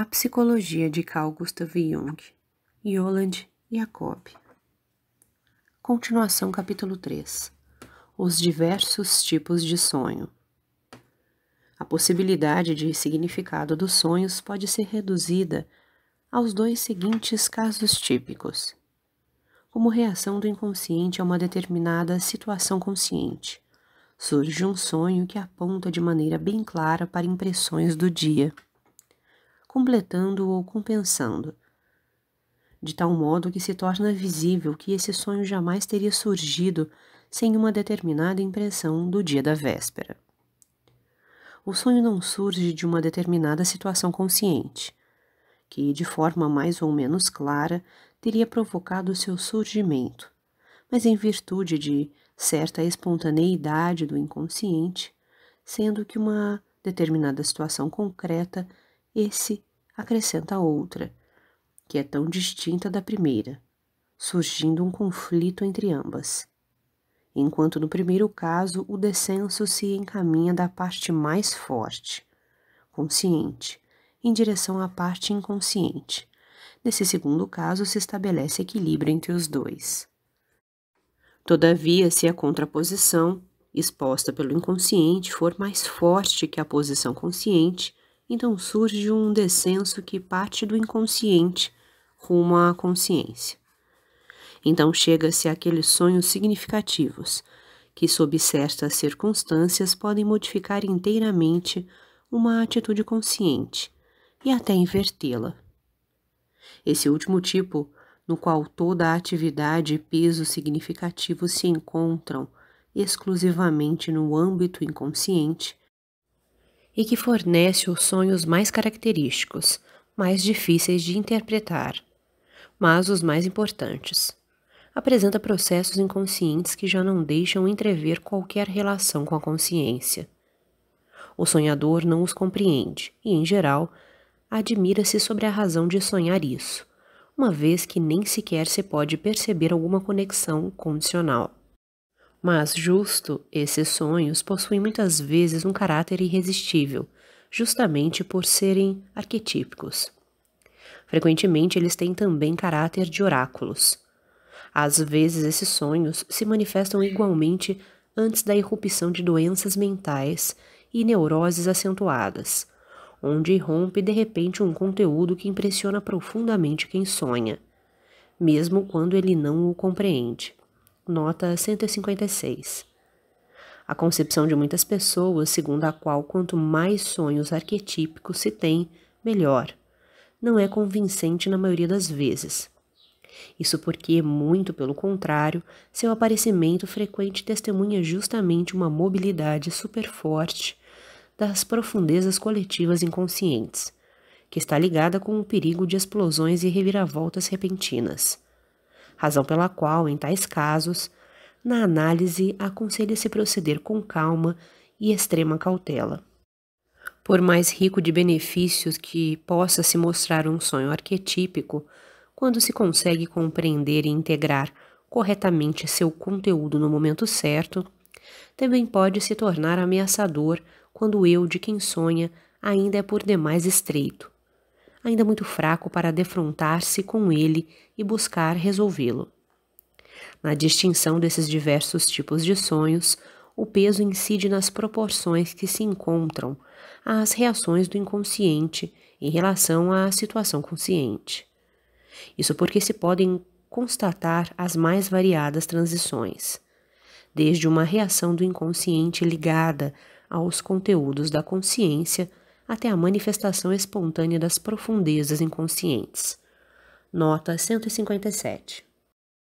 A Psicologia de Carl Gustav Jung, Yolande Jacob. Continuação, capítulo 3: Os diversos tipos de sonho. A possibilidade de significado dos sonhos pode ser reduzida aos dois seguintes casos típicos: como reação do inconsciente a uma determinada situação consciente. Surge um sonho que aponta de maneira bem clara para impressões do dia completando ou compensando, de tal modo que se torna visível que esse sonho jamais teria surgido sem uma determinada impressão do dia da véspera. O sonho não surge de uma determinada situação consciente, que, de forma mais ou menos clara, teria provocado seu surgimento, mas em virtude de certa espontaneidade do inconsciente, sendo que uma determinada situação concreta, esse acrescenta outra, que é tão distinta da primeira, surgindo um conflito entre ambas. Enquanto no primeiro caso o descenso se encaminha da parte mais forte, consciente, em direção à parte inconsciente. Nesse segundo caso se estabelece equilíbrio entre os dois. Todavia, se a contraposição, exposta pelo inconsciente, for mais forte que a posição consciente, então surge um descenso que parte do inconsciente rumo à consciência. Então chega-se àqueles sonhos significativos, que sob certas circunstâncias podem modificar inteiramente uma atitude consciente e até invertê-la. Esse último tipo, no qual toda a atividade e peso significativo se encontram exclusivamente no âmbito inconsciente, e que fornece os sonhos mais característicos, mais difíceis de interpretar, mas os mais importantes. Apresenta processos inconscientes que já não deixam entrever qualquer relação com a consciência. O sonhador não os compreende e, em geral, admira-se sobre a razão de sonhar isso, uma vez que nem sequer se pode perceber alguma conexão condicional. Mas, justo, esses sonhos possuem muitas vezes um caráter irresistível, justamente por serem arquetípicos. Frequentemente, eles têm também caráter de oráculos. Às vezes, esses sonhos se manifestam igualmente antes da irrupção de doenças mentais e neuroses acentuadas, onde irrompe de repente um conteúdo que impressiona profundamente quem sonha, mesmo quando ele não o compreende nota 156. A concepção de muitas pessoas, segundo a qual quanto mais sonhos arquetípicos se tem, melhor, não é convincente na maioria das vezes. Isso porque, muito pelo contrário, seu aparecimento frequente testemunha justamente uma mobilidade superforte das profundezas coletivas inconscientes, que está ligada com o perigo de explosões e reviravoltas repentinas razão pela qual, em tais casos, na análise aconselha-se proceder com calma e extrema cautela. Por mais rico de benefícios que possa se mostrar um sonho arquetípico, quando se consegue compreender e integrar corretamente seu conteúdo no momento certo, também pode se tornar ameaçador quando o eu de quem sonha ainda é por demais estreito, ainda muito fraco para defrontar-se com ele e buscar resolvê-lo. Na distinção desses diversos tipos de sonhos, o peso incide nas proporções que se encontram às reações do inconsciente em relação à situação consciente. Isso porque se podem constatar as mais variadas transições, desde uma reação do inconsciente ligada aos conteúdos da consciência até a manifestação espontânea das profundezas inconscientes. Nota 157.